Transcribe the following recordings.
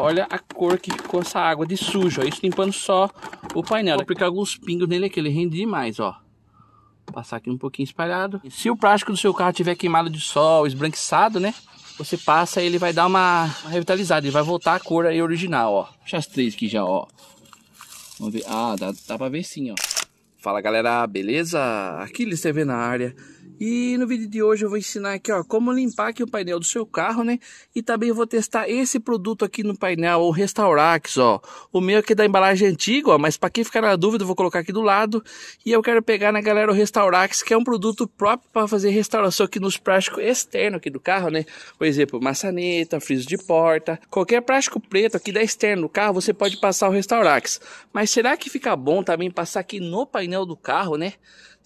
Olha a cor que ficou essa água de sujo. Ó. Isso limpando só o painel. Vou aplicar alguns pingos nele aqui, ele rende demais, ó. Vou passar aqui um pouquinho espalhado. Se o plástico do seu carro tiver queimado de sol, esbranquiçado, né? Você passa e ele vai dar uma, uma revitalizada. Ele vai voltar a cor aí original, ó. Deixa as três aqui já, ó. Vamos ver. Ah, dá, dá pra ver sim, ó. Fala galera, beleza? Aqui ele esteve na área. E no vídeo de hoje eu vou ensinar aqui, ó, como limpar aqui o painel do seu carro, né? E também eu vou testar esse produto aqui no painel, o Restaurax, ó. O meu aqui é da embalagem antiga, ó, mas para quem ficar na dúvida, eu vou colocar aqui do lado. E eu quero pegar na né, galera o Restaurax, que é um produto próprio para fazer restauração aqui nos plásticos externos aqui do carro, né? Por exemplo, maçaneta, friso de porta, qualquer plástico preto aqui da externa do carro, você pode passar o Restaurax. Mas será que fica bom também passar aqui no painel do carro, né?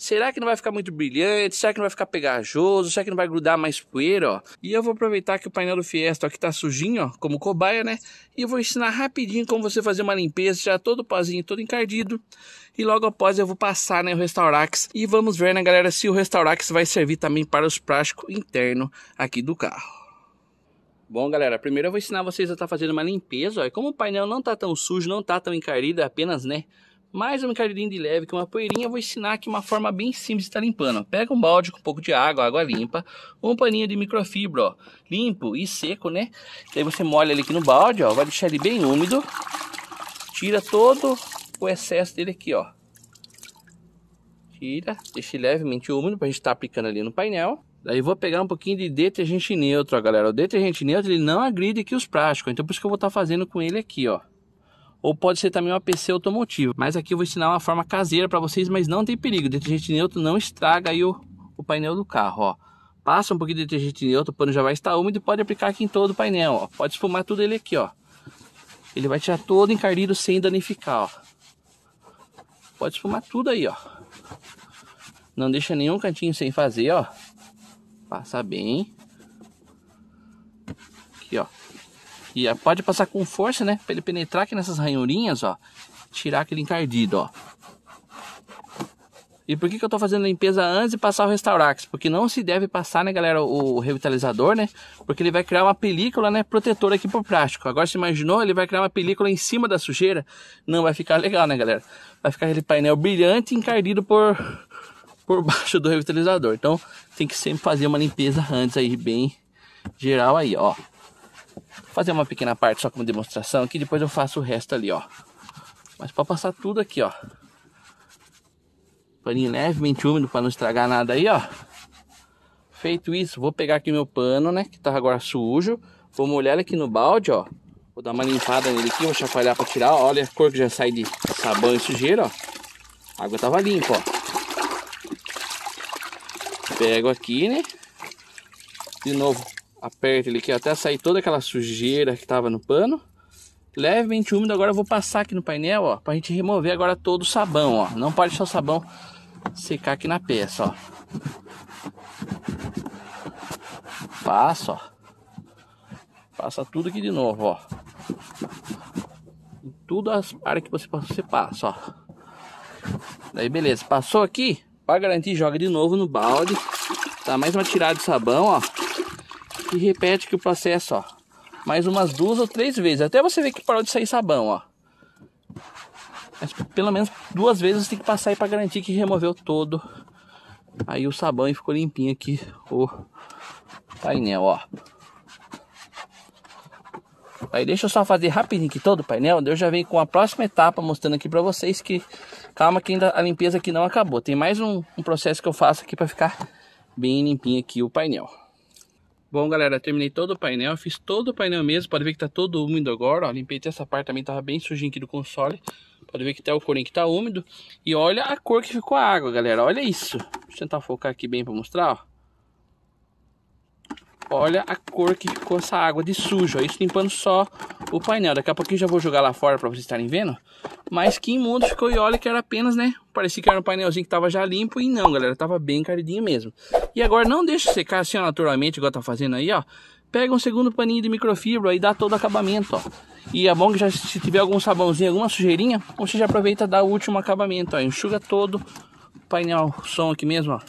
Será que não vai ficar muito brilhante? Será que não vai ficar pegajoso? Será que não vai grudar mais poeira, ó? E eu vou aproveitar que o painel do Fiesta aqui tá sujinho, ó, como cobaia, né? E eu vou ensinar rapidinho como você fazer uma limpeza, já todo pozinho, todo encardido. E logo após eu vou passar, né, o Restaurax. E vamos ver, né, galera, se o Restaurax vai servir também para os plásticos internos aqui do carro. Bom, galera, primeiro eu vou ensinar vocês a estar tá fazendo uma limpeza, ó. E como o painel não tá tão sujo, não tá tão encardido, é apenas, né, mais uma micaridinha de leve, que uma poeirinha, vou ensinar aqui uma forma bem simples de estar tá limpando. Pega um balde com um pouco de água, água limpa, um paninho de microfibra, ó, limpo e seco, né? Daí você molha ele aqui no balde, ó, vai deixar ele bem úmido, tira todo o excesso dele aqui, ó. Tira, deixa ele levemente úmido pra gente estar tá aplicando ali no painel. Daí vou pegar um pouquinho de detergente neutro, ó, galera. O detergente neutro, ele não agride aqui os plásticos, então por isso que eu vou estar tá fazendo com ele aqui, ó ou pode ser também uma PC automotiva. Mas aqui eu vou ensinar uma forma caseira para vocês, mas não tem perigo. Detergente neutro não estraga aí o, o painel do carro, ó. Passa um pouquinho de detergente neutro, o pano já vai estar úmido e pode aplicar aqui em todo o painel, ó. Pode esfumar tudo ele aqui, ó. Ele vai tirar todo encardido sem danificar, ó. Pode esfumar tudo aí, ó. Não deixa nenhum cantinho sem fazer, ó. Passa bem. Aqui, ó. E pode passar com força, né? Pra ele penetrar aqui nessas ranhurinhas, ó. Tirar aquele encardido, ó. E por que, que eu tô fazendo a limpeza antes de passar o Restaurax? Porque não se deve passar, né, galera, o revitalizador, né? Porque ele vai criar uma película, né, protetora aqui pro plástico. Agora, se imaginou, ele vai criar uma película em cima da sujeira? Não vai ficar legal, né, galera? Vai ficar aquele painel brilhante encardido por, por baixo do revitalizador. Então, tem que sempre fazer uma limpeza antes aí, bem geral aí, ó fazer uma pequena parte só como demonstração aqui, depois eu faço o resto ali, ó. Mas para passar tudo aqui, ó. Paninho levemente úmido para não estragar nada aí, ó. Feito isso, vou pegar aqui meu pano, né, que tá agora sujo. Vou molhar ele aqui no balde, ó. Vou dar uma limpada nele aqui, vou chacoalhar para tirar. Olha a cor que já sai de sabão e sujeira, ó. A água tava limpa, ó. Pego aqui, né. De novo, aperto ele aqui até sair toda aquela sujeira que estava no pano. Levemente úmido, agora eu vou passar aqui no painel, ó, pra gente remover agora todo o sabão, ó. Não pode deixar o sabão secar aqui na peça, ó. Passa, ó. Passa tudo aqui de novo, ó. Em tudo as áreas que você, você passa, ó. Daí beleza, passou aqui, para garantir joga de novo no balde. Tá mais uma tirada de sabão, ó. E repete que o processo, ó. Mais umas duas ou três vezes. Até você ver que parou de sair sabão, ó. Mas pelo menos duas vezes você tem que passar aí para garantir que removeu todo. Aí o sabão e ficou limpinho aqui o painel, ó. Aí deixa eu só fazer rapidinho aqui todo o painel. Eu já venho com a próxima etapa mostrando aqui para vocês que... Calma que ainda a limpeza aqui não acabou. Tem mais um, um processo que eu faço aqui para ficar bem limpinho aqui o painel. Bom, galera, terminei todo o painel, fiz todo o painel mesmo, pode ver que tá todo úmido agora, ó, limpei até essa parte também, tava bem sujinho aqui do console, pode ver que até o corinho que tá úmido, e olha a cor que ficou a água, galera, olha isso, deixa eu tentar focar aqui bem pra mostrar, ó. Olha a cor que ficou essa água de sujo, ó, isso limpando só o painel, daqui a pouquinho já vou jogar lá fora pra vocês estarem vendo, mas que imundo ficou e olha que era apenas, né, parecia que era um painelzinho que tava já limpo e não, galera, tava bem encaridinho mesmo. E agora não deixa secar assim naturalmente, igual tá fazendo aí, ó. Pega um segundo paninho de microfibra e dá todo o acabamento, ó. E é bom que já se tiver algum sabãozinho, alguma sujeirinha, você já aproveita e dá o último acabamento, ó. Enxuga todo o painel som aqui mesmo, ó.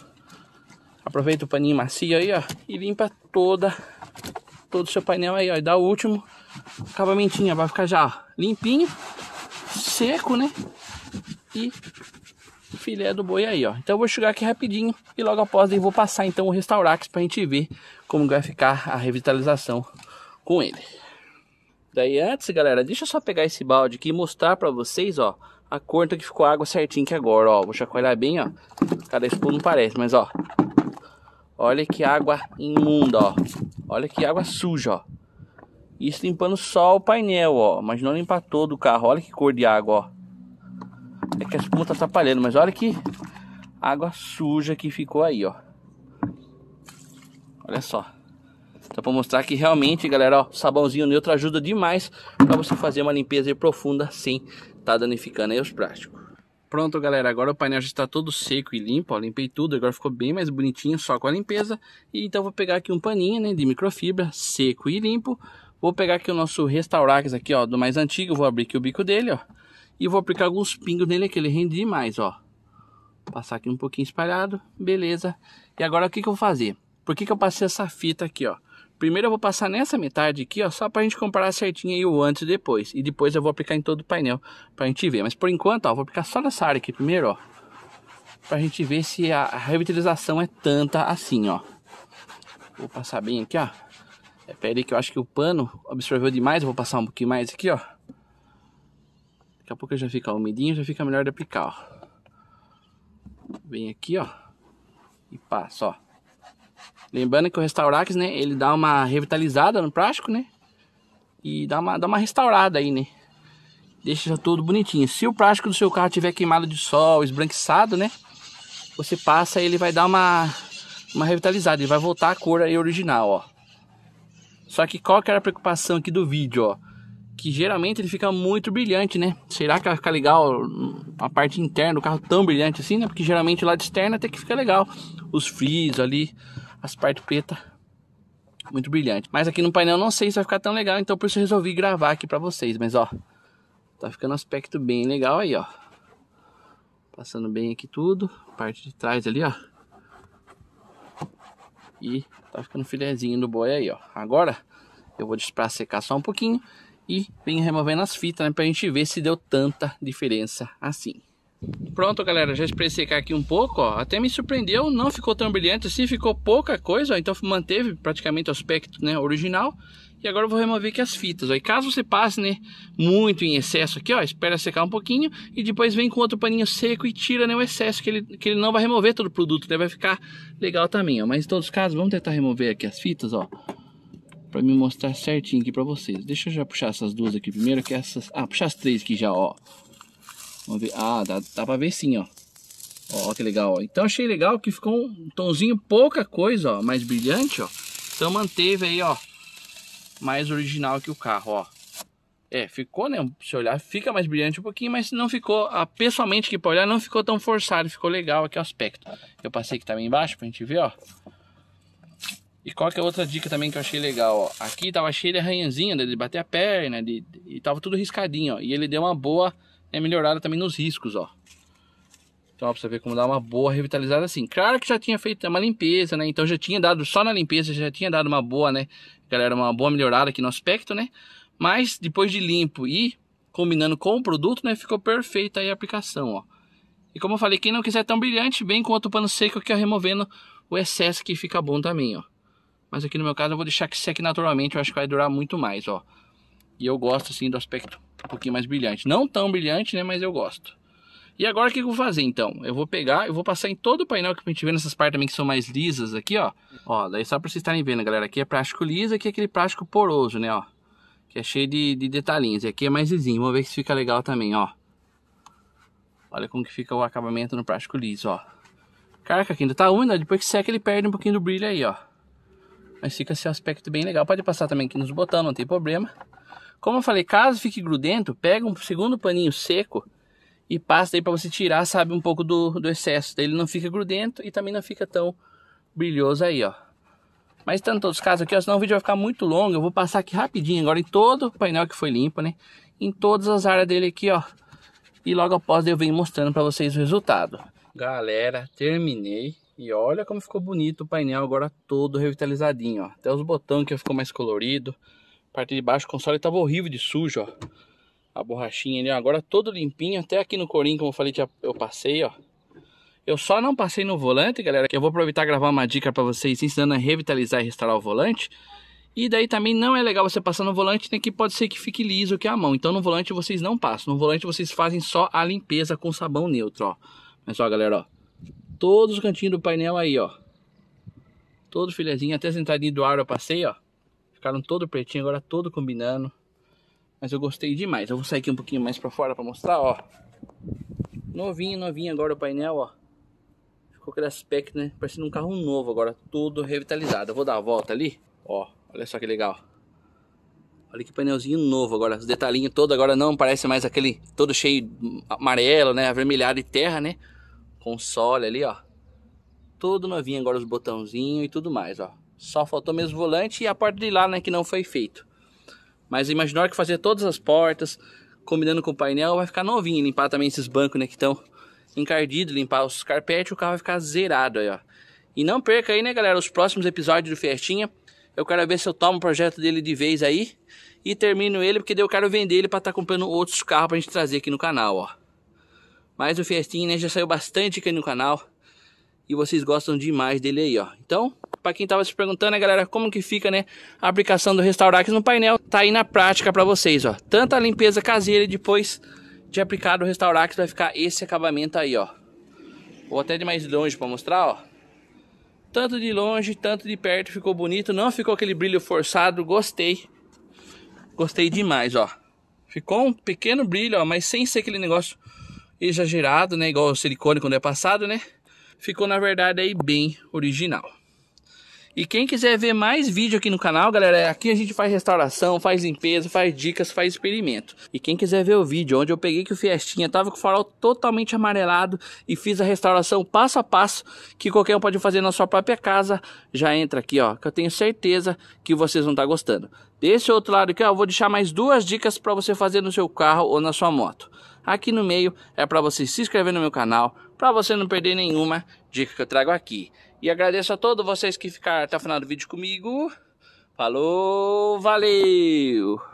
Aproveita o paninho macio aí, ó, e limpa toda todo o seu painel aí, ó, e dá o último acabamentinho, vai ficar já limpinho, seco, né? E filé do boi aí, ó. Então eu vou chegar aqui rapidinho e logo após eu vou passar então o Restaurax pra gente ver como vai ficar a revitalização com ele. Daí antes, galera, deixa eu só pegar esse balde aqui e mostrar pra vocês, ó, a cor que ficou a água certinho que agora, ó. Vou chacoalhar bem, ó. Cada espumo não parece, mas ó. Olha que água imunda, ó. Olha que água suja, ó. Isso limpando só o painel, ó. Mas não limpar todo o carro. Olha que cor de água, ó. É que a espuma tá atrapalhando, mas olha que água suja que ficou aí, ó. Olha só. Só para mostrar que realmente, galera, ó, sabãozinho neutro ajuda demais para você fazer uma limpeza profunda sem tá danificando aí os plásticos. Pronto, galera, agora o painel já está todo seco e limpo, ó, limpei tudo, agora ficou bem mais bonitinho só com a limpeza. E então vou pegar aqui um paninho, né, de microfibra, seco e limpo. Vou pegar aqui o nosso Restaurax aqui, ó, do mais antigo, vou abrir aqui o bico dele, ó. E vou aplicar alguns pingos nele aqui, ele rende demais ó. Passar aqui um pouquinho espalhado, beleza. E agora o que, que eu vou fazer? Por que, que eu passei essa fita aqui, ó? Primeiro eu vou passar nessa metade aqui, ó, só pra gente comparar certinho aí o antes e depois. E depois eu vou aplicar em todo o painel pra gente ver. Mas por enquanto, ó, vou aplicar só nessa área aqui primeiro, ó. Pra gente ver se a revitalização é tanta assim, ó. Vou passar bem aqui, ó. É, pera aí que eu acho que o pano absorveu demais, eu vou passar um pouquinho mais aqui, ó. Daqui a pouco já fica umidinho, já fica melhor de aplicar, ó. Vem aqui, ó. E passa, ó. Lembrando que o Restaurax, né, ele dá uma revitalizada no plástico, né? E dá uma, dá uma restaurada aí, né? Deixa tudo bonitinho. Se o plástico do seu carro tiver queimado de sol, esbranquiçado, né? Você passa e ele vai dar uma, uma revitalizada. Ele vai voltar a cor aí original, ó. Só que qual que era a preocupação aqui do vídeo, ó? que geralmente ele fica muito brilhante, né? Será que vai ficar legal a parte interna do carro tão brilhante assim, né? Porque geralmente lá de externa até que fica legal. Os frios ali, as partes preta, muito brilhante. Mas aqui no painel não sei se vai ficar tão legal, então por isso eu resolvi gravar aqui pra vocês. Mas ó, tá ficando um aspecto bem legal aí, ó. Passando bem aqui tudo, parte de trás ali, ó. E tá ficando filezinho do boi aí, ó. Agora eu vou deixar secar só um pouquinho e vem removendo as fitas, né, a gente ver se deu tanta diferença assim. Pronto, galera, já secar aqui um pouco, ó. Até me surpreendeu, não ficou tão brilhante assim, ficou pouca coisa, ó, então manteve praticamente o aspecto, né, original. E agora eu vou remover aqui as fitas, ó. E caso você passe, né, muito em excesso aqui, ó, espera secar um pouquinho e depois vem com outro paninho seco e tira, né, o excesso que ele, que ele não vai remover todo o produto, né, vai ficar legal também, ó. Mas em todos os casos, vamos tentar remover aqui as fitas, ó para me mostrar certinho aqui para vocês. Deixa eu já puxar essas duas aqui primeiro, que essas... Ah, puxar as três aqui já, ó. Vamos ver. Ah, dá, dá para ver sim, ó. Ó, que legal, ó. Então achei legal que ficou um tonzinho pouca coisa, ó, mais brilhante, ó. Então manteve aí, ó, mais original que o carro, ó. É, ficou, né? Se olhar, fica mais brilhante um pouquinho, mas não ficou, a pessoalmente que para olhar, não ficou tão forçado, ficou legal aqui o aspecto. Eu passei aqui também embaixo pra gente ver, ó. E qual que é outra dica também que eu achei legal? Ó? Aqui tava cheio de arranhãozinho, né? de bater a perna, de, e tava tudo riscadinho, ó. E ele deu uma boa né, melhorada também nos riscos, ó. Então, ó, pra você ver como dá uma boa revitalizada assim. Claro que já tinha feito uma limpeza, né? Então já tinha dado, só na limpeza, já tinha dado uma boa, né? Galera, uma boa melhorada aqui no aspecto, né? Mas depois de limpo e combinando com o produto, né? Ficou perfeita aí a aplicação, ó. E como eu falei, quem não quiser é tão brilhante, bem com outro pano seco aqui, ó, é removendo o excesso que fica bom também, ó. Mas aqui no meu caso eu vou deixar que seque naturalmente, eu acho que vai durar muito mais, ó. E eu gosto assim do aspecto um pouquinho mais brilhante. Não tão brilhante, né, mas eu gosto. E agora o que eu vou fazer então? Eu vou pegar, eu vou passar em todo o painel que a gente vê nessas partes também que são mais lisas aqui, ó. Ó, daí só pra vocês estarem vendo, galera. Aqui é plástico liso, aqui é aquele plástico poroso, né, ó. Que é cheio de, de detalhinhos. E aqui é mais lisinho, vamos ver se fica legal também, ó. Olha como que fica o acabamento no plástico liso, ó. Caraca, aqui ainda tá úmido, né? depois que seca ele perde um pouquinho do brilho aí, ó. Mas fica esse aspecto bem legal. Pode passar também aqui nos botões, não tem problema. Como eu falei, caso fique grudento, pega um segundo paninho seco e passa aí para você tirar, sabe, um pouco do, do excesso. Daí ele não fica grudento e também não fica tão brilhoso aí, ó. Mas tanto tá todos os casos aqui, ó, senão o vídeo vai ficar muito longo. Eu vou passar aqui rapidinho agora em todo o painel que foi limpo, né? Em todas as áreas dele aqui, ó. E logo após eu venho mostrando para vocês o resultado. Galera, terminei. E olha como ficou bonito o painel agora todo revitalizadinho, ó. Até os botões que ficou mais colorido. A parte de baixo o console estava horrível de sujo, ó. A borrachinha ali, ó. agora todo limpinho. Até aqui no corinho, como eu falei, eu passei, ó. Eu só não passei no volante, galera, que eu vou aproveitar gravar uma dica para vocês ensinando a revitalizar e restaurar o volante. E daí também não é legal você passar no volante, né, que pode ser que fique liso que é a mão. Então no volante vocês não passam. No volante vocês fazem só a limpeza com sabão neutro, ó. Mas ó, galera, ó todos os cantinhos do painel aí, ó. Todo filezinho, até sentadinho do ar eu passei, ó. Ficaram todo pretinho, agora todo combinando. Mas eu gostei demais. Eu vou sair aqui um pouquinho mais pra fora pra mostrar, ó. Novinho, novinho agora o painel, ó. Ficou aquele aspecto, né? Parecendo um carro novo agora, todo revitalizado. Eu vou dar a volta ali, ó. Olha só que legal. Olha que painelzinho novo agora. Os detalhinhos todo agora não parece mais aquele todo cheio amarelo, né? Avermelhado e terra, né? console ali, ó. Todo novinho agora os botãozinhos e tudo mais, ó. Só faltou mesmo o volante e a porta de lá, né, que não foi feito. Mas imaginar que fazer todas as portas, combinando com o painel, vai ficar novinho. Limpar também esses bancos, né, que estão encardidos, limpar os carpetes, o carro vai ficar zerado aí, ó. E não perca aí, né, galera, os próximos episódios do Festinha. Eu quero ver se eu tomo o projeto dele de vez aí e termino ele, porque daí eu quero vender ele para estar tá comprando outros carros pra gente trazer aqui no canal, ó. Mas o Fiestinha né, já saiu bastante aqui no canal. E vocês gostam demais dele aí, ó. Então, para quem tava se perguntando, né, galera, como que fica, né, a aplicação do Restaurax no painel, tá aí na prática para vocês, ó. Tanto a limpeza caseira e depois de aplicar o Restaurax vai ficar esse acabamento aí, ó. Vou até de mais longe para mostrar, ó. Tanto de longe, tanto de perto, ficou bonito. Não ficou aquele brilho forçado, gostei. Gostei demais, ó. Ficou um pequeno brilho, ó, mas sem ser aquele negócio exagerado, né? Igual o silicone quando é passado, né? Ficou, na verdade, aí bem original. E quem quiser ver mais vídeo aqui no canal, galera, aqui a gente faz restauração, faz limpeza, faz dicas, faz experimento. E quem quiser ver o vídeo onde eu peguei que o Fiestinha tava com o farol totalmente amarelado e fiz a restauração passo a passo, que qualquer um pode fazer na sua própria casa, já entra aqui, ó, que eu tenho certeza que vocês vão estar tá gostando. Desse outro lado aqui, ó, eu vou deixar mais duas dicas para você fazer no seu carro ou na sua moto aqui no meio é para você se inscrever no meu canal, para você não perder nenhuma dica que eu trago aqui. E agradeço a todos vocês que ficaram até o final do vídeo comigo. Falou, valeu!